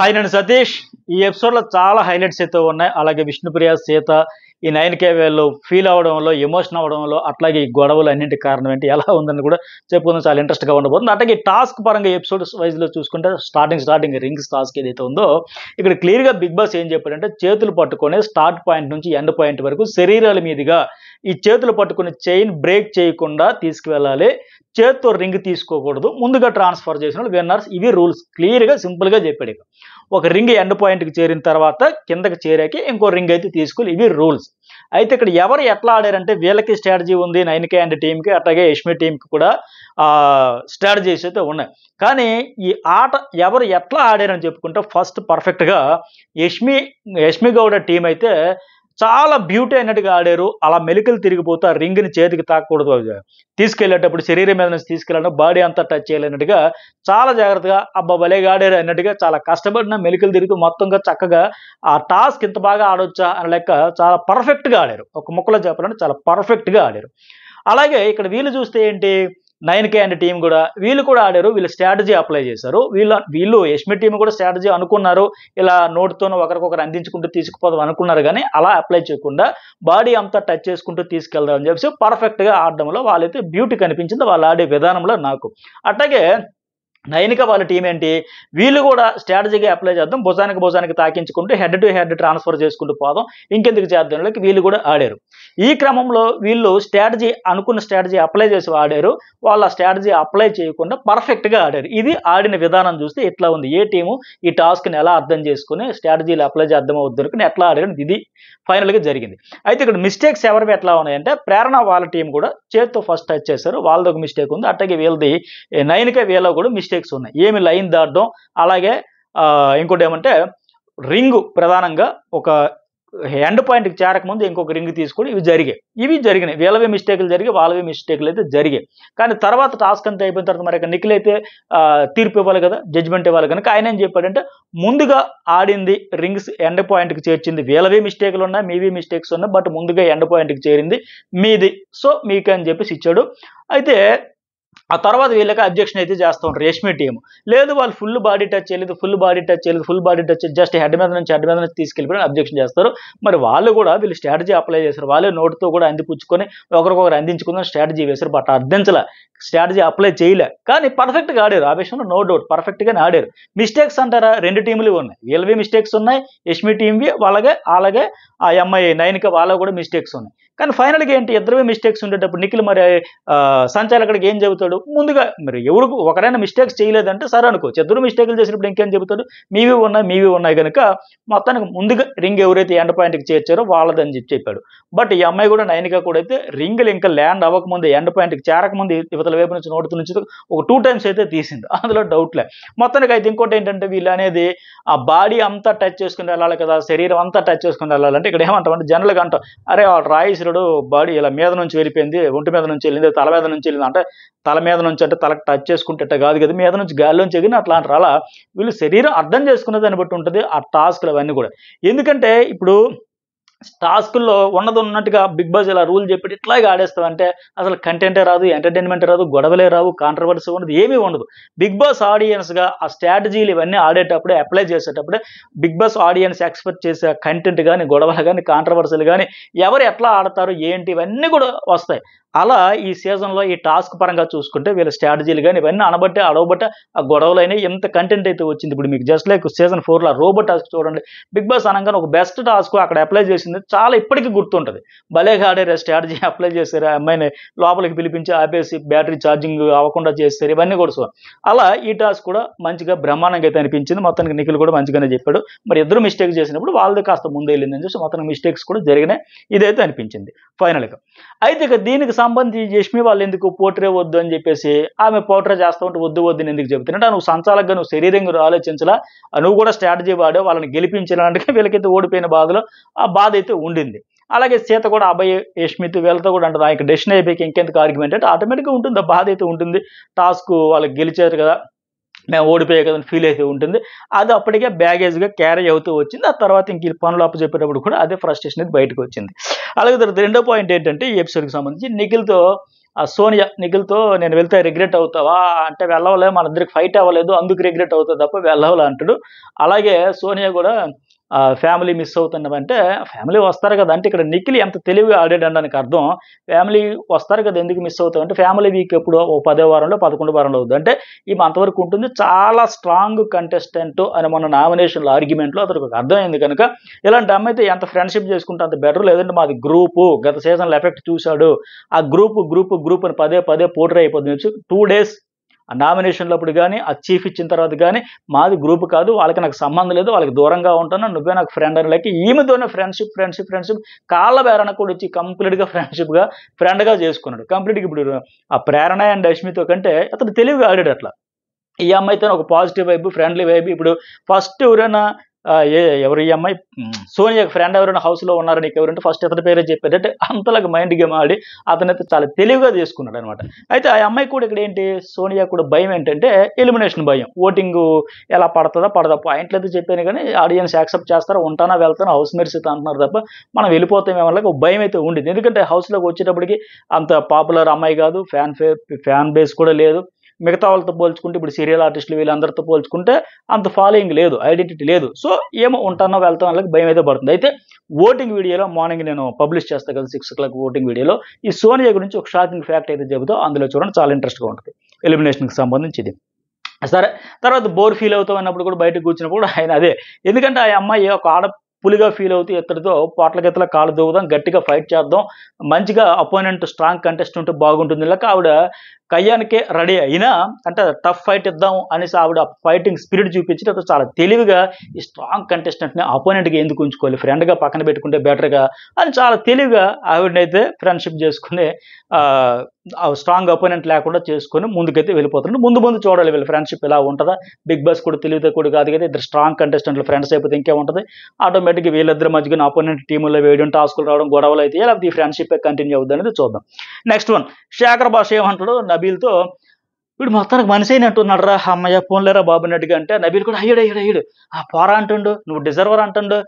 hi నేను సతీష్ ఈ ఎపిసోడ్లో చాలా హైలైట్స్ అయితే ఉన్నాయి అలాగే విష్ణుప్రియ సీత ఈ నైన్ కేవేలు ఫీల్ అవడంలో ఎమోషన్ అవడంలో అట్లాగే ఈ గొడవలు అన్నింటి కారణం ఏంటి ఎలా ఉందని కూడా చెప్పుకుందాం చాలా ఇంట్రెస్ట్గా ఉండబోతుంది అట్లాగే టాస్క్ పరంగా ఎపిసోడ్ వైజ్లో చూసుకుంటే స్టార్టింగ్ స్టార్టింగ్ రింగ్స్ టాస్క్ ఏదైతే ఉందో ఇక్కడ క్లియర్గా బిగ్ బాస్ ఏం చెప్పాడంటే చేతులు పట్టుకొని స్టార్ట్ పాయింట్ నుంచి ఎండ్ పాయింట్ వరకు శరీరాల మీదుగా ఈ చేతులు పట్టుకుని చైన్ బ్రేక్ చేయకుండా తీసుకువెళ్ళాలి చేత్తో రింగ్ తీసుకోకూడదు ముందుగా ట్రాన్స్ఫర్ చేసిన విన్నర్స్ ఇవి రూల్స్ క్లియర్గా సింపుల్గా చెప్పాడు ఒక రింగ్ ఎండ్ పాయింట్కి చేరిన తర్వాత కిందకి చేరాక ఇంకో రింగ్ అయితే తీసుకోవాలి ఇవి రూల్స్ అయితే ఇక్కడ ఎవరు ఎట్లా ఆడారంటే వీళ్ళకి స్ట్రాటజీ ఉంది నైన్కే అండ్ టీంకి అట్లాగే యష్మి టీంకి కూడా స్ట్రాటజీస్ అయితే ఉన్నాయి కానీ ఈ ఆట ఎవరు ఎట్లా ఆడారని చెప్పుకుంటే ఫస్ట్ పర్ఫెక్ట్గా యష్మి యష్మి గౌడ టీం అయితే చాలా బ్యూటీ అయినట్టుగా ఆడారు అలా మెలికలు తిరిగిపోతూ ఆ రింగ్ని చేతికి తాకూడదు తీసుకెళ్ళేటప్పుడు శరీరం మీద నుంచి తీసుకెళ్ళడం బాడీ అంతా టచ్ చేయలేనట్టుగా చాలా జాగ్రత్తగా అబ్బా భలేగా ఆడారు అన్నట్టుగా చాలా కష్టపడిన మెలికలు తిరిగి మొత్తంగా చక్కగా ఆ టాస్క్ ఇంత బాగా ఆడొచ్చా అని లెక్క చాలా పర్ఫెక్ట్గా ఆడారు ఒక ముక్కలో చెప్పాలంటే చాలా పర్ఫెక్ట్గా ఆడారు అలాగే ఇక్కడ వీళ్ళు చూస్తే ఏంటి నైన్ కే అండ్ టీం కూడా వీళ్ళు కూడా ఆడారు వీళ్ళు స్ట్రాటజీ అప్లై చేశారు వీళ్ళు వీళ్ళు యష్మి టీం కూడా స్ట్రాటజీ అనుకున్నారు ఇలా నోట్తోనూ ఒకరికొకరు అందించుకుంటూ తీసుకుపోదాం అనుకున్నారు కానీ అలా అప్లై చేయకుండా బాడీ అంతా టచ్ చేసుకుంటూ తీసుకెళ్దామని చెప్పేసి పర్ఫెక్ట్గా ఆడడంలో వాళ్ళైతే బ్యూటీ కనిపించింది వాళ్ళు ఆడే విధానంలో నాకు అట్లాగే నైనిక వాళ్ళ టీం ఏంటి వీళ్ళు కూడా స్ట్రాటజీగా అప్లై చేద్దాం భుజానికి భుజానికి తాకించుకుంటూ హెడ్ టు హెడ్ ట్రాన్స్ఫర్ చేసుకుంటూ పోదాం ఇంకెందుకు చేద్దాం వీళ్ళు కూడా ఆడారు ఈ క్రమంలో వీళ్ళు స్ట్రాటజీ అనుకున్న స్ట్రాటజీ అప్లై చేసి ఆడారు వాళ్ళు ఆ స్ట్రాటజీ అప్లై చేయకుండా పర్ఫెక్ట్గా ఆడారు ఇది ఆడిన విధానం చూస్తే ఇట్లా ఉంది ఏ టీము ఈ టాస్క్ని ఎలా అర్థం చేసుకుని స్ట్రాటజీలు అప్లై చేద్దామో వద్దనుకుని ఎట్లా ఆడారు ఇది ఫైనల్గా జరిగింది అయితే ఇక్కడ మిస్టేక్స్ ఎవరివి ఎట్లా ఉన్నాయంటే ప్రేరణ వాళ్ళ టీం కూడా చేత్తో ఫస్ట్ టచ్ చేశారు వాళ్ళది ఒక మిస్టేక్ ఉంది అట్టగే వీళ్ళది నైన్కే వీళ్ళ కూడా మిస్టేక్స్ ఉన్నాయి ఏమి లైన్ దాటడం అలాగే ఇంకోటి ఏమంటే రింగ్ ప్రధానంగా ఒక ఎండ్ పాయింట్కి చేరకముందు ఇంకొక రింగ్ తీసుకొని ఇవి జరిగాయి ఇవి జరిగినాయి వీళ్ళవే మిస్టేక్లు జరిగి వాళ్ళవే మిస్టేక్లు అయితే జరిగాయి కానీ తర్వాత టాస్క్ అంతా అయిపోయిన తర్వాత మరి నిఖిల్ అయితే తీర్పు ఇవ్వాలి కదా జడ్జ్మెంట్ ఇవ్వాలి కనుక ఆయన ఏం చెప్పాడంటే ముందుగా ఆడింది రింగ్స్ ఎండ్ పాయింట్కి చేర్చింది వీళ్ళవే మిస్టేక్లు ఉన్నాయి మీవి మిస్టేక్స్ ఉన్నాయి బట్ ముందుగా ఎండ్ పాయింట్కి చేరింది మీది సో మీకని చెప్పేసి ఇచ్చాడు అయితే ఆ తర్వాత వీళ్ళకి అబ్జెక్షన్ అయితే చేస్తూ ఉంటారు రేష్మి టీమ్ లేదు వాళ్ళు ఫుల్ బాడీ టచ్ చేయలేదు ఫుల్ బాడీ టచ్ చేయలేదు full body touch just head మీద నుంచి హెడ్ మీద నుంచి తీసుకెళ్ళిపోయి అబ్జెక్షన్ చేస్తారు మరి వాళ్ళు కూడా వీళ్ళు స్ట్రాటజీ అప్లై చేశారు వాళ్ళే నోటుతో కూడా అందిపుచ్చుకొని ఒకరికొకరు అందించుకుందని స్ట్రాటజీ వేశారు బట్ అర్థించాల స్ట్రాటజీ అప్లై చేయలే కానీ పర్ఫెక్ట్గా ఆడారు ఆ విషయంలో నో డౌట్ పర్ఫెక్ట్గానే ఆడారు మిస్టేక్స్ అంటారా రెండు టీంలు ఉన్నాయి వీళ్ళవి మిస్టేక్స్ ఉన్నాయి రేష్మి టీంవి వాళ్ళగే అలాగే ఆ ఎంఐ నైన్కి వాళ్ళ కూడా మిస్టేక్స్ ఉన్నాయి కానీ ఫైనల్గా ఏంటి ఇద్దరు మిస్టేక్స్ ఉండేటప్పుడు నిఖిల్ మరి సంచాలకుడికి ఏం చెబుతాడు ముందుగా మరి ఎవరు ఒకరైనా మిస్టేక్స్ చేయలేదంటే సరే అనుకోవచ్చు ఇద్దరు మిస్టేక్లు చేసినప్పుడు ఇంకేం చెబుతాడు మీవి ఉన్నాయి మీవి ఉన్నాయి కనుక మొత్తానికి ముందుగా రింగ్ ఎవరైతే ఎండ్ పాయింట్కి చేర్చారో వాళ్ళదని చెప్పి చెప్పాడు బట్ ఈ అమ్మాయి కూడా నైనిక కూడా అయితే రింగులు ఇంకా ల్యాండ్ అవ్వకముందు ఎండ్ పాయింట్కి చేరకముందు యువతల వైపు నుంచి నోటి నుంచి ఒక టూ టైమ్స్ అయితే తీసింది అందులో డౌట్లే మొత్తానికి అయితే ఇంకోటి ఏంటంటే వీళ్ళు అనేది ఆ బాడీ అంతా టచ్ చేసుకుని వెళ్ళాలి కదా శరీరం అంతా టచ్ చేసుకుని వెళ్ళాలంటే ఇక్కడ ఏమంటామంటే జనరల్గా అంటాం అరే రాయిస్ రావణాసురుడు బాడీ ఇలా మీద నుంచి వెళ్ళిపోయింది ఒంటి మీద నుంచి వెళ్ళింది తల మీద నుంచి వెళ్ళింది అంటే తల మీద నుంచి అంటే తలకు టచ్ చేసుకుంటే కాదు కదా మీద నుంచి గాలిలోంచి ఎగిన అట్లాంటి అలా వీళ్ళు శరీరం అర్థం చేసుకునే దాన్ని బట్టి ఉంటుంది ఆ టాస్క్లు అవన్నీ కూడా ఎందుకంటే ఇప్పుడు టాస్క్లో ఉన్నది ఉన్నట్టుగా బిగ్ బాస్ ఇలా రూల్ చెప్పి ఇట్లాగే ఆడేస్తావంటే అసలు కంటెంటే రాదు ఎంటర్టైన్మెంట్ రాదు గొడవలే రావు కాంట్రవర్సీ ఉండదు ఏమీ ఉండదు బిగ్ బాస్ ఆడియన్స్గా ఆ స్ట్రాటజీలు ఇవన్నీ ఆడేటప్పుడే అప్లై చేసేటప్పుడే బిగ్ బాస్ ఆడియన్స్ ఎక్స్పెక్ట్ చేసే కంటెంట్ కానీ గొడవలు కానీ కాంట్రవర్సీలు కానీ ఎవరు ఎట్లా ఆడతారు ఏంటి ఇవన్నీ కూడా వస్తాయి అలా ఈ సీజన్లో ఈ టాస్క్ పరంగా చూసుకుంటే వీళ్ళ స్ట్రాటజీలు కానీ ఇవన్నీ అనబట్టే అడవబట్టే ఆ గొడవలు అయినా ఎంత కంటెంట్ అయితే వచ్చింది ఇప్పుడు మీకు జస్ట్ లైక్ సీజన్ ఫోర్లో రోబో టాస్క్ చూడండి బిగ్ బాస్ అనగానే ఒక బెస్ట్ టాస్క్ అక్కడ అప్లై చేసింది చాలా ఇప్పటికీ గుర్తుంటుంది భలేగా ఆడారు స్ట్రాటజీ అప్లై చేశారు ఆ అమ్మాయిని లోపలికి పిలిపించి ఆపేసి బ్యాటరీ ఛార్జింగ్ అవ్వకుండా చేస్తారు ఇవన్నీ కూడా సో అలా ఈ టాస్క్ కూడా మంచిగా బ్రహ్మాండంగా అయితే అనిపించింది మొత్తానికి నిఖిల్ కూడా మంచిగానే చెప్పాడు మరి ఇద్దరు మిస్టేక్ చేసినప్పుడు వాళ్ళది కాస్త ముందు వెళ్ళిందని చెప్పి మొత్తం మిస్టేక్స్ కూడా జరిగినాయి ఇదైతే అనిపించింది ఫైనల్గా అయితే ఇక దీనికి సంబంధించి జష్మి వాళ్ళు ఎందుకు పోట్రే వద్దు అని చెప్పేసి ఆమె పోట్రే చేస్తూ ఉంటే వద్దు వద్దు ఎందుకు చెప్తున్నట్టు నువ్వు సంచాలకుగా నువ్వు శరీరంగా ఆలోచించలా నువ్వు కూడా స్ట్రాటజీ వాడే వాళ్ళని గెలిపించడానికి వీళ్ళకైతే ఓడిపోయిన బాధలో ఆ బాధ అయితే ఉండింది అలాగే సీత కూడా అభయ యష్మిత్ వీళ్ళతో కూడా అంటారు ఆయన డెసిషన్ అయిపోయి ఇంకెందుకు ఆర్గ్యుమెంట్ అంటే ఆటోమేటిక్గా ఉంటుంది బాధ అయితే ఉంటుంది టాస్క్ వాళ్ళకి గెలిచారు కదా మేము ఓడిపోయే కదా ఫీల్ అయితే ఉంటుంది అది అప్పటికే బ్యాగేజ్గా క్యారేజ్ అవుతూ వచ్చింది ఆ తర్వాత ఇంక పనులు అప్పు చెప్పేటప్పుడు కూడా అదే ఫ్రస్ట్రేషన్ అయితే బయటకు వచ్చింది అలాగే తర్వాత రెండో పాయింట్ ఏంటంటే ఈ ఎపిసోడ్కి సంబంధించి నిఖిల్తో ఆ సోనియా నిఖిల్తో నేను వెళ్తే రిగ్రెట్ అవుతావా అంటే వెళ్ళవలే మన ఫైట్ అవ్వలేదు అందుకు రిగ్రెట్ అవుతుంది తప్ప వెళ్ళవలే అంటాడు అలాగే సోనియా కూడా ఫ్యామిలీ మిస్ అవుతున్నామంటే ఫ్యామిలీ వస్తారు కదా అంటే ఇక్కడ నిఖిల్ ఎంత తెలివిగా ఆడాడు అనడానికి అర్థం ఫ్యామిలీ వస్తారు కదా ఎందుకు మిస్ అవుతాం అంటే ఫ్యామిలీ వీక్ ఎప్పుడు ఓ పదో వారంలో పదకొండు వారంలో అవుతుంది అంటే ఈమె అంతవరకు ఉంటుంది చాలా స్ట్రాంగ్ కంటెస్టెంట్ అని మన నామినేషన్లో ఆర్గ్యుమెంట్లో అతనికి ఒక అర్థమైంది కనుక ఇలాంటి అమ్మాయి అయితే ఎంత ఫ్రెండ్షిప్ చేసుకుంటే అంత బెటర్ లేదంటే మాది గ్రూపు గత సీజన్లో ఎఫెక్ట్ చూశాడు ఆ గ్రూప్ గ్రూప్ గ్రూప్ అని పదే పదే పోటర్ అయిపోతుంది టూ డేస్ ఆ అప్పుడు కానీ ఆ చీఫ్ ఇచ్చిన తర్వాత కానీ మాది గ్రూప్ కాదు వాళ్ళకి నాకు సంబంధం లేదు వాళ్ళకి దూరంగా ఉంటాను నువ్వే నాకు ఫ్రెండ్ అని లేక ఈమెతోనే ఫ్రెండ్షిప్ ఫ్రెండ్షిప్ ఫ్రెండ్షిప్ కాళ్ళ బేరణ కూడా వచ్చి కంప్లీట్గా ఫ్రెండ్షిప్గా ఫ్రెండ్గా చేసుకున్నాడు కంప్లీట్గా ఇప్పుడు ఆ ప్రేరణ అండ్ అశ్మితో కంటే అతను తెలివిగా ఆడాడు అట్లా ఈ అమ్మాయితో ఒక పాజిటివ్ వైపు ఫ్రెండ్లీ వైపు ఇప్పుడు ఫస్ట్ ఎవరైనా ఎవరు ఈ అమ్మాయి సోనియా ఫ్రెండ్ ఎవరైనా హౌస్లో ఉన్నారని నీకు ఎవరంటే ఫస్ట్ ఇతని పేరే చెప్పారు అంటే అంతలాగా మైండ్ గేమ్ ఆడి అతనైతే చాలా తెలివిగా చేసుకున్నాడు అనమాట అయితే ఆ అమ్మాయి కూడా ఇక్కడ ఏంటి సోనియా కూడా భయం ఏంటంటే ఎలిమినేషన్ భయం ఓటింగ్ ఎలా పడుతుందో పడదా పాయింట్లు అయితే చెప్పాను కానీ ఆడియన్స్ యాక్సెప్ట్ చేస్తారా ఉంటానా వెళ్తాను హౌస్ మేట్స్ అయితే అంటున్నారు తప్ప మనం వెళ్ళిపోతామేమో వాళ్ళకి భయం అయితే ఉండింది ఎందుకంటే హౌస్లోకి వచ్చేటప్పటికి అంత పాపులర్ అమ్మాయి కాదు ఫ్యాన్ ఫ్యాన్ బేస్ కూడా లేదు మిగతా వాళ్ళతో పోల్చుకుంటే ఇప్పుడు సీరియల్ ఆర్టిస్టులు వీళ్ళందరితో పోల్చుకుంటే అంత ఫాలోయింగ్ లేదు ఐడెంటిటీ లేదు సో ఏమో ఉంటానో వెళ్తాం వాళ్ళకి భయం అయితే పడుతుంది అయితే ఓటింగ్ వీడియోలో మార్నింగ్ నేను పబ్లిష్ చేస్తా కదా సిక్స్ క్లాక్ ఓటింగ్ వీడియోలో ఈ సోనియా గురించి ఒక షాకింగ్ ఫ్యాక్ట్ అయితే చెబుతో అందులో చూడండి చాలా ఇంట్రెస్ట్గా ఉంటుంది ఎలిమినేషన్కి సంబంధించి ఇది సరే తర్వాత బోర్ ఫీల్ అవుతాం అన్నప్పుడు కూడా బయటకు కూర్చున్నప్పుడు ఆయన అదే ఎందుకంటే ఆ అమ్మాయి ఒక ఆడ పులిగా ఫీల్ అవుతూ ఇతడితో పోట్ల గెత్తల కాలు దూవుదాం గట్టిగా ఫైట్ చేద్దాం మంచిగా అపోనెంట్ స్ట్రాంగ్ కంటెస్ట్ ఉంటే బాగుంటుంది లేక ఆవిడ కయ్యానికే రెడీ అయినా అంటే టఫ్ ఫైట్ ఇద్దాం అనేసి ఆవిడ ఫైటింగ్ స్పిరిట్ చూపించేటప్పుడు చాలా తెలివిగా ఈ స్ట్రాంగ్ కంటెస్టెంట్ని అపోనెంట్గా ఎందుకు ఉంచుకోవాలి ఫ్రెండ్గా పక్కన పెట్టుకుంటే బెటర్గా అని చాలా తెలివిగా ఆవిడనైతే ఫ్రెండ్షిప్ చేసుకునే స్ట్రాంగ్ అపోనెంట్ లేకుండా చేసుకొని ముందుకైతే వెళ్ళిపోతుంది ముందు ముందు చూడాలి వీళ్ళ ఫ్రెండ్షిప్ ఇలా ఉంటుందా బిగ్ బాస్ కూడా తెలివితే కూడా కాదు కదా ఇద్దరు స్ట్రాంగ్ కంటెస్టెంట్లు ఫ్రెండ్స్ అయిపోతే ఇంకే ఉంటుంది ఆటోమేటిక్ ఆటోమేటిక్గా వీళ్ళిద్దరి మధ్యకి అపోనెంట్ టీముల్లో వేయడం టాస్కులు రావడం గొడవలు అయితే లేకపోతే ఈ ఫ్రెండ్షిప్ కంటిన్యూ అవుద్ది అనేది చూద్దాం నెక్స్ట్ వన్ శేఖర్ భాష ఏమంటాడు నబీల్తో వీడు మొత్తానికి మనిషి అయినట్టున్నాడు రా అమ్మయ్య ఫోన్లేరా బాబు నడిగా అంటే నబీలు కూడా అయ్యాడు అయ్యాడు అయ్యాడు ఆ పోరా అంటుండు నువ్వు డిజర్వర్ అంటుండు